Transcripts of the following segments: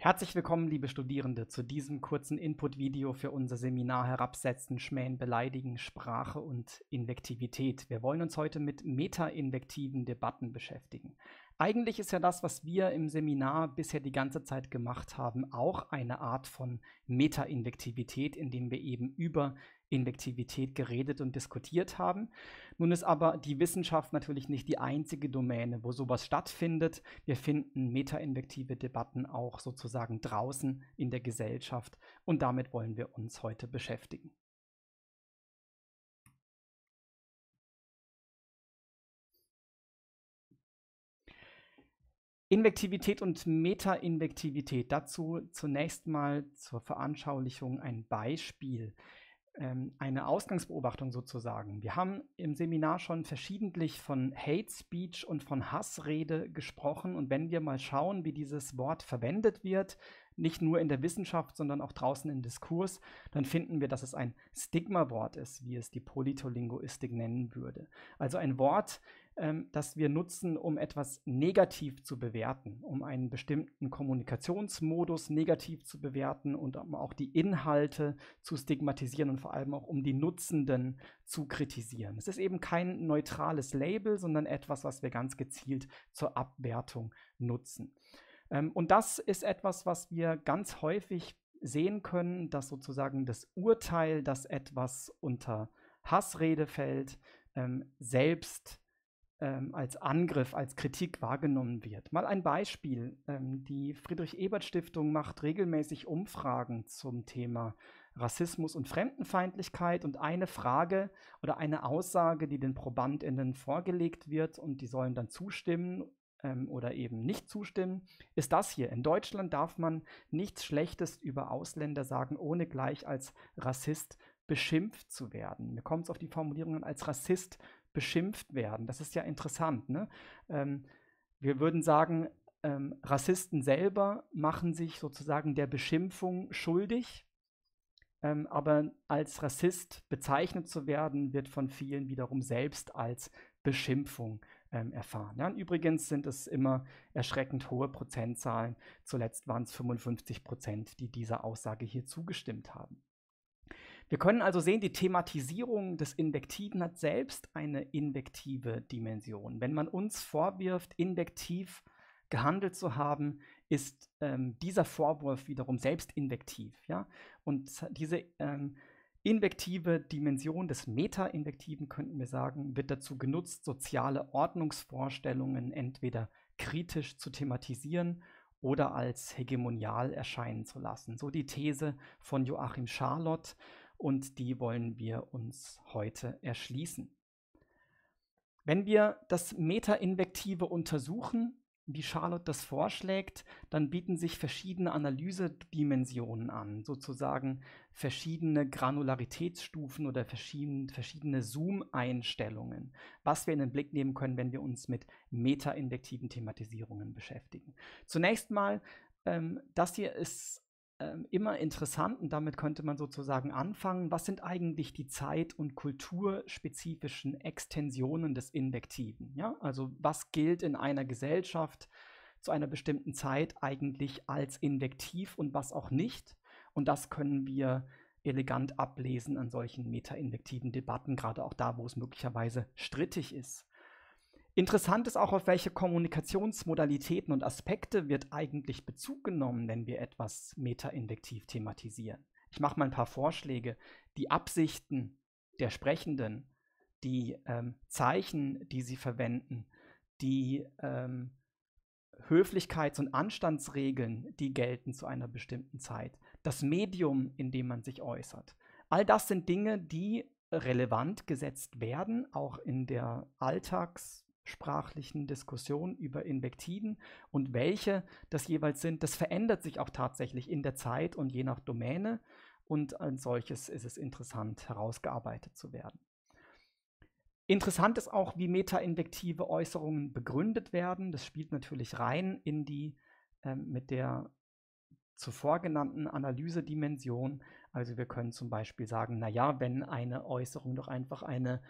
Herzlich willkommen, liebe Studierende, zu diesem kurzen Input-Video für unser Seminar Herabsetzen, Schmähen, Beleidigen, Sprache und Invektivität. Wir wollen uns heute mit meta-invektiven Debatten beschäftigen. Eigentlich ist ja das, was wir im Seminar bisher die ganze Zeit gemacht haben, auch eine Art von Meta-Invektivität, indem wir eben über Invektivität geredet und diskutiert haben. Nun ist aber die Wissenschaft natürlich nicht die einzige Domäne, wo sowas stattfindet. Wir finden metainvektive Debatten auch sozusagen draußen in der Gesellschaft und damit wollen wir uns heute beschäftigen. Invektivität und Metainvektivität. Dazu zunächst mal zur Veranschaulichung ein Beispiel. Ähm, eine Ausgangsbeobachtung sozusagen. Wir haben im Seminar schon verschiedentlich von Hate Speech und von Hassrede gesprochen und wenn wir mal schauen, wie dieses Wort verwendet wird, nicht nur in der Wissenschaft, sondern auch draußen im Diskurs, dann finden wir, dass es ein Stigma-Wort ist, wie es die Politolinguistik nennen würde. Also ein Wort, ähm, das wir nutzen, um etwas negativ zu bewerten, um einen bestimmten Kommunikationsmodus negativ zu bewerten und um auch die Inhalte zu stigmatisieren und vor allem auch um die Nutzenden zu kritisieren. Es ist eben kein neutrales Label, sondern etwas, was wir ganz gezielt zur Abwertung nutzen. Ähm, und das ist etwas, was wir ganz häufig sehen können, dass sozusagen das Urteil, dass etwas unter Hassrede fällt, ähm, selbst ähm, als Angriff, als Kritik wahrgenommen wird. Mal ein Beispiel. Ähm, die Friedrich-Ebert-Stiftung macht regelmäßig Umfragen zum Thema Rassismus und Fremdenfeindlichkeit und eine Frage oder eine Aussage, die den Probandinnen vorgelegt wird und die sollen dann zustimmen ähm, oder eben nicht zustimmen, ist das hier. In Deutschland darf man nichts Schlechtes über Ausländer sagen, ohne gleich als Rassist beschimpft zu werden. Mir kommt es auf die Formulierungen als Rassist beschimpft werden. Das ist ja interessant. Ne? Ähm, wir würden sagen, ähm, Rassisten selber machen sich sozusagen der Beschimpfung schuldig, ähm, aber als Rassist bezeichnet zu werden, wird von vielen wiederum selbst als Beschimpfung ähm, erfahren. Ja, und übrigens sind es immer erschreckend hohe Prozentzahlen. Zuletzt waren es 55 Prozent, die dieser Aussage hier zugestimmt haben. Wir können also sehen, die Thematisierung des Invektiven hat selbst eine invektive Dimension. Wenn man uns vorwirft, invektiv gehandelt zu haben, ist ähm, dieser Vorwurf wiederum selbst invektiv. Ja? Und diese ähm, invektive Dimension des Meta-Invektiven, könnten wir sagen, wird dazu genutzt, soziale Ordnungsvorstellungen entweder kritisch zu thematisieren oder als hegemonial erscheinen zu lassen. So die These von Joachim Charlotte und die wollen wir uns heute erschließen. Wenn wir das Meta-Invektive untersuchen, wie Charlotte das vorschlägt, dann bieten sich verschiedene Analysedimensionen an, sozusagen verschiedene Granularitätsstufen oder verschieden, verschiedene Zoom-Einstellungen, was wir in den Blick nehmen können, wenn wir uns mit meta metaindektiven Thematisierungen beschäftigen. Zunächst mal, ähm, das hier ist ähm, immer interessant und damit könnte man sozusagen anfangen. Was sind eigentlich die zeit- und kulturspezifischen Extensionen des Invektiven? Ja? Also was gilt in einer Gesellschaft zu einer bestimmten Zeit eigentlich als invektiv und was auch nicht? Und das können wir elegant ablesen an solchen metainvektiven Debatten, gerade auch da, wo es möglicherweise strittig ist. Interessant ist auch, auf welche Kommunikationsmodalitäten und Aspekte wird eigentlich Bezug genommen, wenn wir etwas metaindiktiv thematisieren. Ich mache mal ein paar Vorschläge. Die Absichten der Sprechenden, die ähm, Zeichen, die sie verwenden, die ähm, Höflichkeits- und Anstandsregeln, die gelten zu einer bestimmten Zeit, das Medium, in dem man sich äußert. All das sind Dinge, die relevant gesetzt werden, auch in der Alltags- sprachlichen Diskussion über Invektiden und welche das jeweils sind, das verändert sich auch tatsächlich in der Zeit und je nach Domäne und als solches ist es interessant herausgearbeitet zu werden. Interessant ist auch, wie metainvektive Äußerungen begründet werden. Das spielt natürlich rein in die äh, mit der zuvor genannten Analysedimension. Also wir können zum Beispiel sagen, naja, wenn eine Äußerung doch einfach eine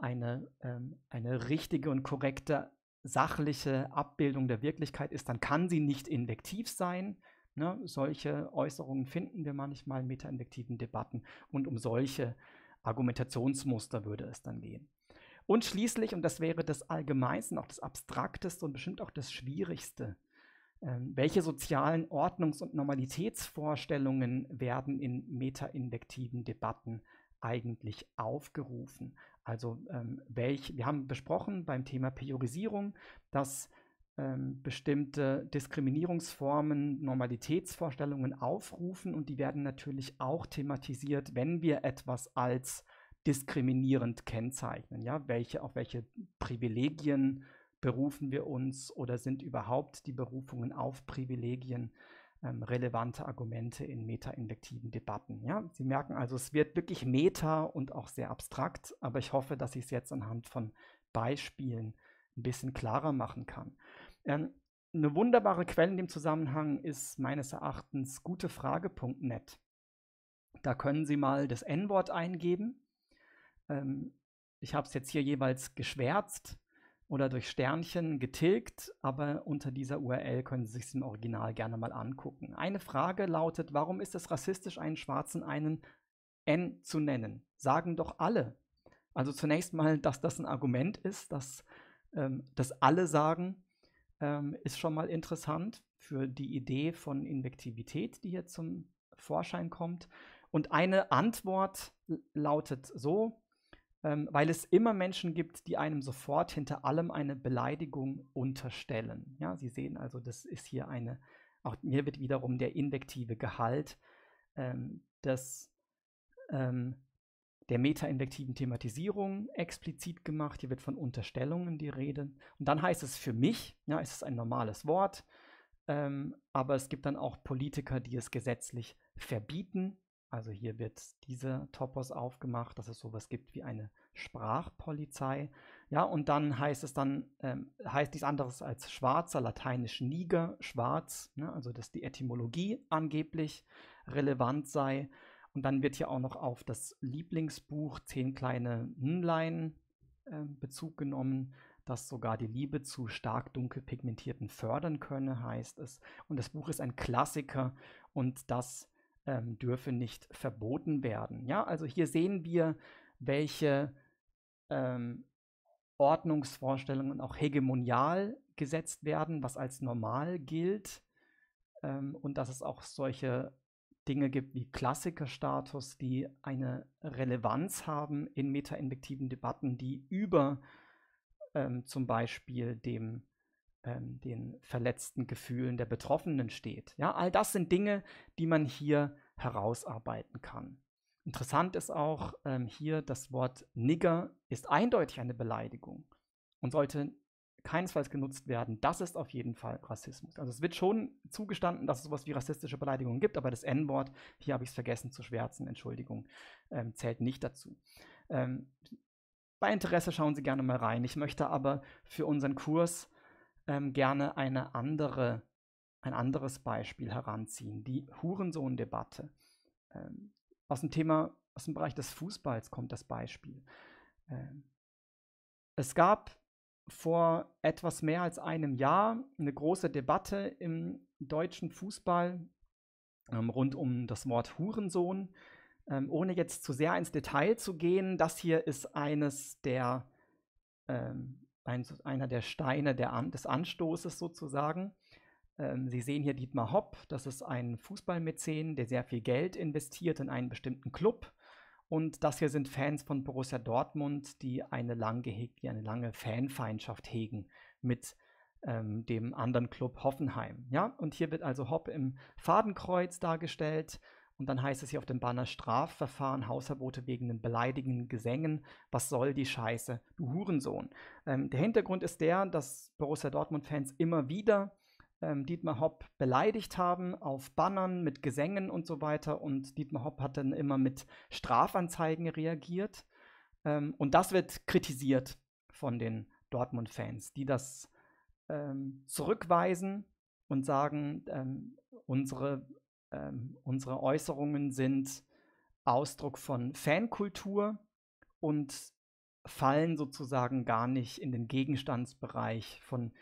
eine, ähm, eine richtige und korrekte sachliche Abbildung der Wirklichkeit ist, dann kann sie nicht invektiv sein. Ne? Solche Äußerungen finden wir manchmal in metainvektiven Debatten und um solche Argumentationsmuster würde es dann gehen. Und schließlich, und das wäre das Allgemeinste, auch das Abstrakteste und bestimmt auch das Schwierigste, ähm, welche sozialen Ordnungs- und Normalitätsvorstellungen werden in metainvektiven Debatten eigentlich aufgerufen? Also ähm, welch, wir haben besprochen beim Thema Priorisierung, dass ähm, bestimmte Diskriminierungsformen, Normalitätsvorstellungen aufrufen und die werden natürlich auch thematisiert, wenn wir etwas als diskriminierend kennzeichnen. Ja, welche, auf welche Privilegien berufen wir uns oder sind überhaupt die Berufungen auf Privilegien? ähm, relevante Argumente in meta-invektiven Debatten. Ja? Sie merken also, es wird wirklich meta und auch sehr abstrakt, aber ich hoffe, dass ich es jetzt anhand von Beispielen ein bisschen klarer machen kann. Ähm, eine wunderbare Quelle in dem Zusammenhang ist meines Erachtens gutefrage.net. Da können Sie mal das N-Wort eingeben. Ähm, ich habe es jetzt hier jeweils geschwärzt oder durch Sternchen getilgt, aber unter dieser URL können Sie sich im Original gerne mal angucken. Eine Frage lautet, warum ist es rassistisch, einen Schwarzen einen N zu nennen? Sagen doch alle. Also zunächst mal, dass das ein Argument ist, dass ähm, das alle sagen, ähm, ist schon mal interessant für die Idee von Invektivität, die hier zum Vorschein kommt. Und eine Antwort lautet so, ähm, weil es immer Menschen gibt, die einem sofort hinter allem eine Beleidigung unterstellen. Ja, Sie sehen also, das ist hier eine, auch mir wird wiederum der invektive Gehalt ähm, des, ähm, der meta-invektiven Thematisierung explizit gemacht. Hier wird von Unterstellungen die Rede. Und dann heißt es für mich, ja, es ist ein normales Wort, ähm, aber es gibt dann auch Politiker, die es gesetzlich verbieten. Also hier wird dieser Topos aufgemacht, dass es sowas gibt wie eine Sprachpolizei. Ja, und dann heißt es dann, ähm, heißt nichts anderes als schwarzer, lateinisch niger, schwarz, ne? also dass die Etymologie angeblich relevant sei. Und dann wird hier auch noch auf das Lieblingsbuch Zehn kleine Nlein äh, Bezug genommen, das sogar die Liebe zu stark dunkel pigmentierten fördern könne, heißt es. Und das Buch ist ein Klassiker und das ähm, dürfe nicht verboten werden. Ja, also hier sehen wir, welche ähm, Ordnungsvorstellungen auch hegemonial gesetzt werden, was als normal gilt ähm, und dass es auch solche Dinge gibt wie Klassikerstatus, die eine Relevanz haben in meta-invektiven Debatten, die über ähm, zum Beispiel dem ähm, den verletzten Gefühlen der Betroffenen steht. Ja, all das sind Dinge, die man hier herausarbeiten kann. Interessant ist auch ähm, hier, das Wort Nigger ist eindeutig eine Beleidigung und sollte keinesfalls genutzt werden. Das ist auf jeden Fall Rassismus. Also es wird schon zugestanden, dass es sowas wie rassistische Beleidigungen gibt, aber das N-Wort, hier habe ich es vergessen zu schwärzen, Entschuldigung, ähm, zählt nicht dazu. Ähm, bei Interesse schauen Sie gerne mal rein. Ich möchte aber für unseren Kurs ähm, gerne eine andere, ein anderes Beispiel heranziehen, die Hurensohn-Debatte. Ähm, aus dem Thema, aus dem Bereich des Fußballs kommt das Beispiel. Ähm, es gab vor etwas mehr als einem Jahr eine große Debatte im deutschen Fußball ähm, rund um das Wort Hurensohn. Ähm, ohne jetzt zu sehr ins Detail zu gehen, das hier ist eines der ähm, ein, einer der Steine der An des Anstoßes sozusagen. Ähm, Sie sehen hier Dietmar Hopp, das ist ein Fußballmäzen, der sehr viel Geld investiert in einen bestimmten Club. Und das hier sind Fans von Borussia Dortmund, die eine, lang die eine lange Fanfeindschaft hegen mit ähm, dem anderen Club Hoffenheim. Ja? Und hier wird also Hopp im Fadenkreuz dargestellt und dann heißt es hier auf dem Banner Strafverfahren, Hausverbote wegen den beleidigenden Gesängen. Was soll die Scheiße, du Hurensohn? Ähm, der Hintergrund ist der, dass Borussia Dortmund-Fans immer wieder ähm, Dietmar Hopp beleidigt haben auf Bannern mit Gesängen und so weiter. Und Dietmar Hopp hat dann immer mit Strafanzeigen reagiert. Ähm, und das wird kritisiert von den Dortmund-Fans, die das ähm, zurückweisen und sagen, ähm, unsere ähm, unsere Äußerungen sind Ausdruck von Fankultur und fallen sozusagen gar nicht in den Gegenstandsbereich von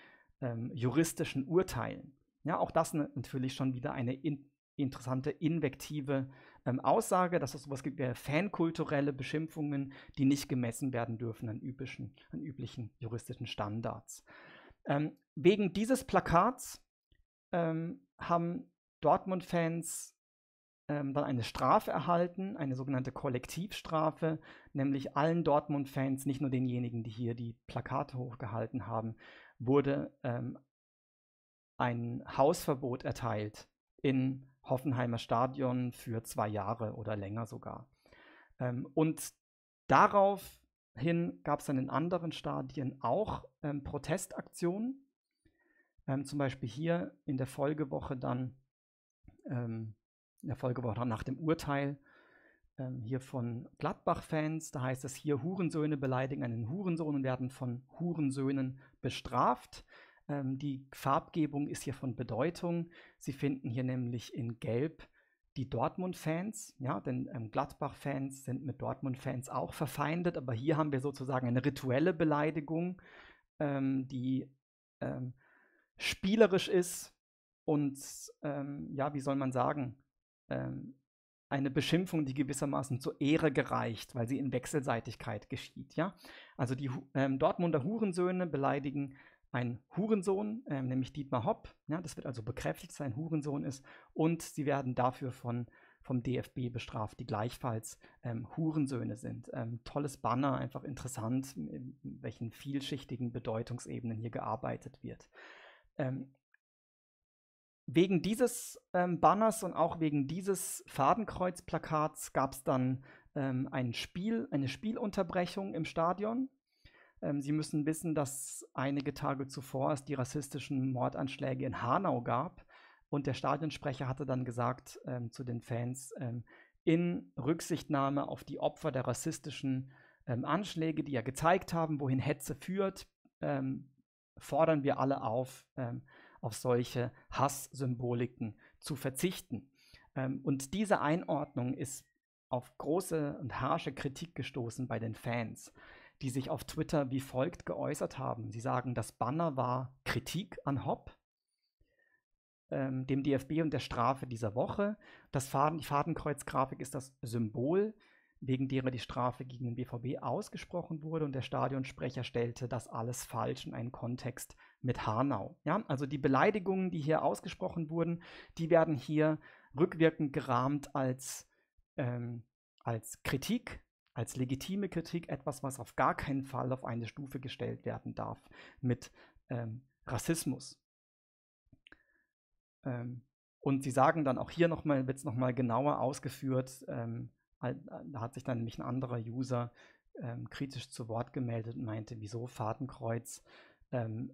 ähm, juristischen Urteilen. Ja, auch das ne, natürlich schon wieder eine in interessante invektive ähm, Aussage, dass es sowas gibt wie fankulturelle Beschimpfungen, die nicht gemessen werden dürfen an, üblichen, an üblichen juristischen Standards. Ähm, wegen dieses Plakats ähm, haben Dortmund-Fans ähm, dann eine Strafe erhalten, eine sogenannte Kollektivstrafe, nämlich allen Dortmund-Fans, nicht nur denjenigen, die hier die Plakate hochgehalten haben, wurde ähm, ein Hausverbot erteilt in Hoffenheimer Stadion für zwei Jahre oder länger sogar. Ähm, und daraufhin gab es dann in anderen Stadien auch ähm, Protestaktionen. Ähm, zum Beispiel hier in der Folgewoche dann ähm, in der Folgewoche nach dem Urteil ähm, hier von Gladbach-Fans. Da heißt es hier, Hurensöhne beleidigen einen Hurensohn und werden von Hurensöhnen bestraft. Ähm, die Farbgebung ist hier von Bedeutung. Sie finden hier nämlich in Gelb die Dortmund-Fans, ja, denn ähm, Gladbach-Fans sind mit Dortmund-Fans auch verfeindet, aber hier haben wir sozusagen eine rituelle Beleidigung, ähm, die ähm, spielerisch ist, und ähm, ja, wie soll man sagen, ähm, eine Beschimpfung, die gewissermaßen zur Ehre gereicht, weil sie in Wechselseitigkeit geschieht. Ja? Also die ähm, Dortmunder Hurensöhne beleidigen einen Hurensohn, ähm, nämlich Dietmar Hopp. Ja? Das wird also bekräftigt, dass er ein Hurensohn ist. Und sie werden dafür von, vom DFB bestraft, die gleichfalls ähm, Hurensöhne sind. Ähm, tolles Banner, einfach interessant, in welchen vielschichtigen Bedeutungsebenen hier gearbeitet wird wegen dieses ähm, Banners und auch wegen dieses Fadenkreuzplakats gab es dann ähm, ein Spiel, eine Spielunterbrechung im Stadion. Ähm, Sie müssen wissen, dass einige Tage zuvor es die rassistischen Mordanschläge in Hanau gab. Und der Stadionsprecher hatte dann gesagt ähm, zu den Fans, ähm, in Rücksichtnahme auf die Opfer der rassistischen ähm, Anschläge, die ja gezeigt haben, wohin Hetze führt, fordern wir alle auf, auf solche Hasssymboliken zu verzichten. Ähm, und diese Einordnung ist auf große und harsche Kritik gestoßen bei den Fans, die sich auf Twitter wie folgt geäußert haben. Sie sagen, das Banner war Kritik an Hopp, ähm, dem DFB und der Strafe dieser Woche. Das Faden, die Fadenkreuzgrafik ist das Symbol wegen derer die Strafe gegen den BVB ausgesprochen wurde und der Stadionsprecher stellte das alles falsch in einen Kontext mit Hanau. Ja, also die Beleidigungen, die hier ausgesprochen wurden, die werden hier rückwirkend gerahmt als, ähm, als Kritik, als legitime Kritik, etwas, was auf gar keinen Fall auf eine Stufe gestellt werden darf mit ähm, Rassismus. Ähm, und sie sagen dann auch hier nochmal, wird es nochmal genauer ausgeführt, ähm, da hat sich dann nämlich ein anderer User ähm, kritisch zu Wort gemeldet und meinte, wieso Fadenkreuz ähm,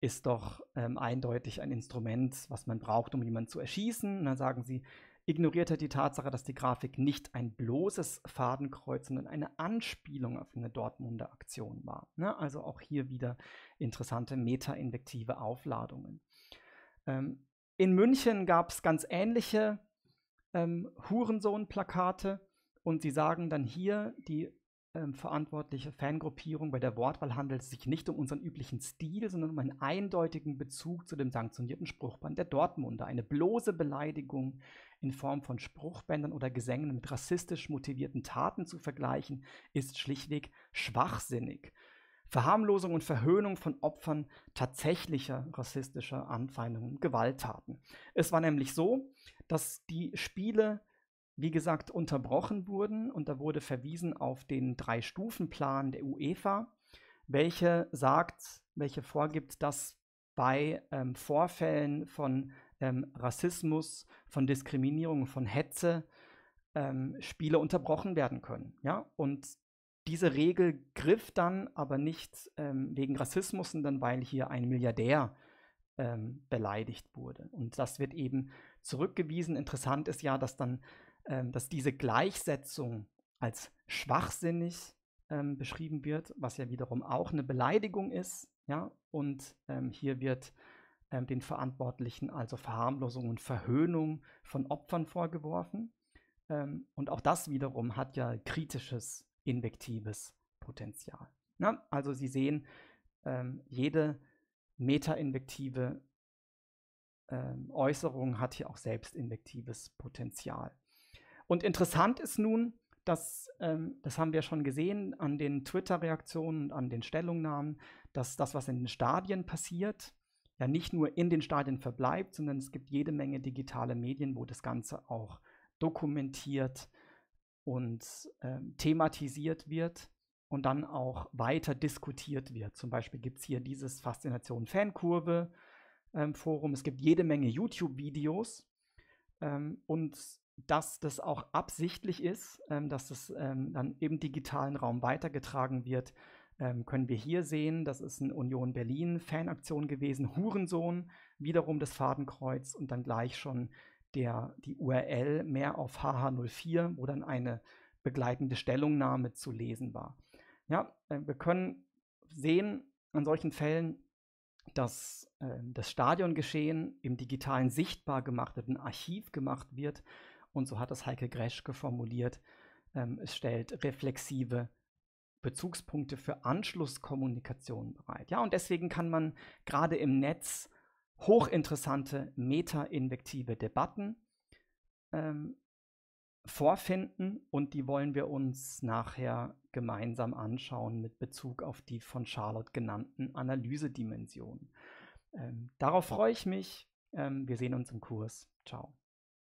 ist doch ähm, eindeutig ein Instrument, was man braucht, um jemanden zu erschießen. Und dann sagen sie, ignoriert er halt die Tatsache, dass die Grafik nicht ein bloßes Fadenkreuz, sondern eine Anspielung auf eine Dortmunder Aktion war. Ne? Also auch hier wieder interessante meta-invektive Aufladungen. Ähm, in München gab es ganz ähnliche ähm, Hurensohn-Plakate. Und sie sagen dann hier, die ähm, verantwortliche Fangruppierung bei der Wortwahl handelt es sich nicht um unseren üblichen Stil, sondern um einen eindeutigen Bezug zu dem sanktionierten Spruchband der Dortmunder. Eine bloße Beleidigung in Form von Spruchbändern oder Gesängen mit rassistisch motivierten Taten zu vergleichen, ist schlichtweg schwachsinnig. Verharmlosung und Verhöhnung von Opfern tatsächlicher rassistischer Anfeindungen und Gewalttaten. Es war nämlich so, dass die Spiele wie gesagt, unterbrochen wurden. Und da wurde verwiesen auf den Drei-Stufen-Plan der UEFA, welche sagt, welche vorgibt, dass bei ähm, Vorfällen von ähm, Rassismus, von Diskriminierung, von Hetze ähm, Spiele unterbrochen werden können. Ja? Und diese Regel griff dann aber nicht ähm, wegen Rassismus, sondern weil hier ein Milliardär ähm, beleidigt wurde. Und das wird eben zurückgewiesen. Interessant ist ja, dass dann ähm, dass diese Gleichsetzung als schwachsinnig ähm, beschrieben wird, was ja wiederum auch eine Beleidigung ist. Ja? Und ähm, hier wird ähm, den Verantwortlichen also Verharmlosung und Verhöhnung von Opfern vorgeworfen. Ähm, und auch das wiederum hat ja kritisches, invektives Potenzial. Na? Ne? Also Sie sehen, ähm, jede meta-invektive Äußerung hat hier auch selbst invektives Potenzial. Und interessant ist nun, dass, ähm, das haben wir schon gesehen an den Twitter-Reaktionen, und an den Stellungnahmen, dass das, was in den Stadien passiert, ja nicht nur in den Stadien verbleibt, sondern es gibt jede Menge digitale Medien, wo das Ganze auch dokumentiert und ähm, thematisiert wird und dann auch weiter diskutiert wird. Zum Beispiel gibt es hier dieses Faszination Fankurve ähm, Forum. Es gibt jede Menge YouTube-Videos ähm, und dass das auch absichtlich ist, ähm, dass das ähm, dann im digitalen Raum weitergetragen wird, ähm, können wir hier sehen. Das ist eine Union Berlin Fanaktion gewesen. Hurensohn, wiederum das Fadenkreuz und dann gleich schon der, die URL mehr auf HH04, wo dann eine begleitende Stellungnahme zu lesen war. Ja, äh, wir können sehen an solchen Fällen, dass äh, das Stadiongeschehen im digitalen sichtbar gemacht wird, ein Archiv gemacht wird, und so hat es Heike Greschke formuliert, ähm, es stellt reflexive Bezugspunkte für Anschlusskommunikation bereit. Ja, und deswegen kann man gerade im Netz hochinteressante meta-invektive Debatten ähm, vorfinden und die wollen wir uns nachher gemeinsam anschauen mit Bezug auf die von Charlotte genannten Analysedimensionen. Ähm, darauf freue ich mich. Ähm, wir sehen uns im Kurs. Ciao.